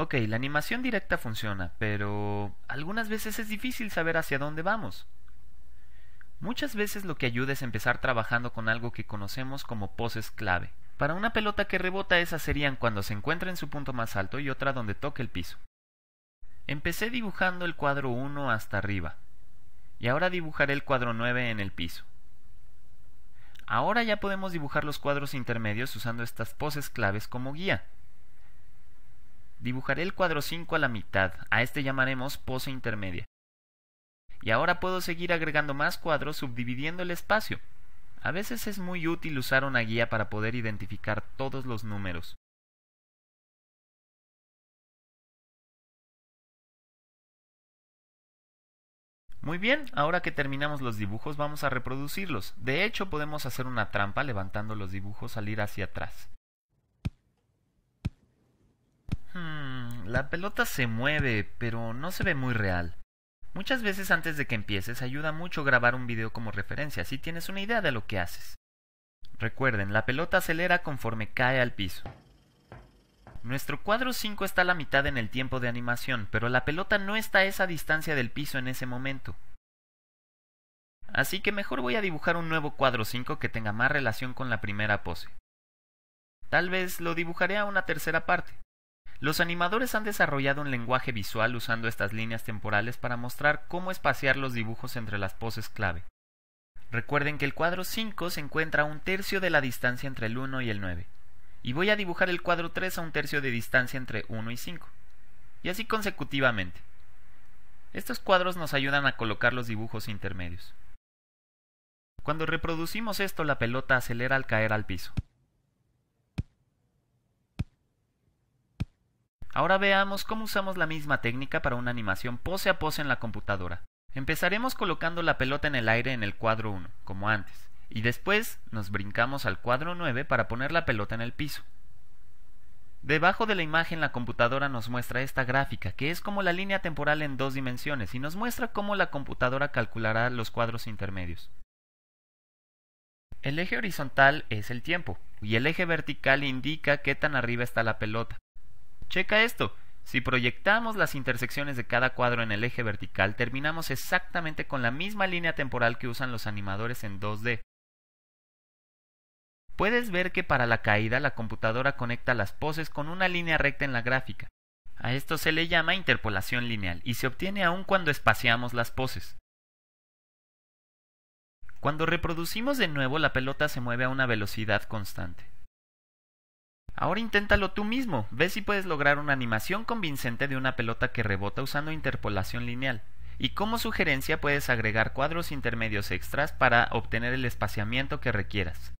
Ok, la animación directa funciona, pero algunas veces es difícil saber hacia dónde vamos. Muchas veces lo que ayuda es empezar trabajando con algo que conocemos como poses clave. Para una pelota que rebota esas serían cuando se encuentra en su punto más alto y otra donde toque el piso. Empecé dibujando el cuadro 1 hasta arriba, y ahora dibujaré el cuadro 9 en el piso. Ahora ya podemos dibujar los cuadros intermedios usando estas poses claves como guía. Dibujaré el cuadro 5 a la mitad, a este llamaremos pose intermedia. Y ahora puedo seguir agregando más cuadros subdividiendo el espacio. A veces es muy útil usar una guía para poder identificar todos los números. Muy bien, ahora que terminamos los dibujos vamos a reproducirlos. De hecho podemos hacer una trampa levantando los dibujos al ir hacia atrás. la pelota se mueve, pero no se ve muy real. Muchas veces antes de que empieces ayuda mucho grabar un video como referencia, si tienes una idea de lo que haces. Recuerden, la pelota acelera conforme cae al piso. Nuestro cuadro 5 está a la mitad en el tiempo de animación, pero la pelota no está a esa distancia del piso en ese momento. Así que mejor voy a dibujar un nuevo cuadro 5 que tenga más relación con la primera pose. Tal vez lo dibujaré a una tercera parte. Los animadores han desarrollado un lenguaje visual usando estas líneas temporales para mostrar cómo espaciar los dibujos entre las poses clave. Recuerden que el cuadro 5 se encuentra a un tercio de la distancia entre el 1 y el 9, y voy a dibujar el cuadro 3 a un tercio de distancia entre 1 y 5, y así consecutivamente. Estos cuadros nos ayudan a colocar los dibujos intermedios. Cuando reproducimos esto, la pelota acelera al caer al piso. Ahora veamos cómo usamos la misma técnica para una animación pose a pose en la computadora. Empezaremos colocando la pelota en el aire en el cuadro 1, como antes, y después nos brincamos al cuadro 9 para poner la pelota en el piso. Debajo de la imagen la computadora nos muestra esta gráfica, que es como la línea temporal en dos dimensiones, y nos muestra cómo la computadora calculará los cuadros intermedios. El eje horizontal es el tiempo, y el eje vertical indica qué tan arriba está la pelota. Checa esto. Si proyectamos las intersecciones de cada cuadro en el eje vertical, terminamos exactamente con la misma línea temporal que usan los animadores en 2D. Puedes ver que para la caída la computadora conecta las poses con una línea recta en la gráfica. A esto se le llama interpolación lineal y se obtiene aún cuando espaciamos las poses. Cuando reproducimos de nuevo la pelota se mueve a una velocidad constante. Ahora inténtalo tú mismo, ves si puedes lograr una animación convincente de una pelota que rebota usando interpolación lineal. Y como sugerencia puedes agregar cuadros intermedios extras para obtener el espaciamiento que requieras.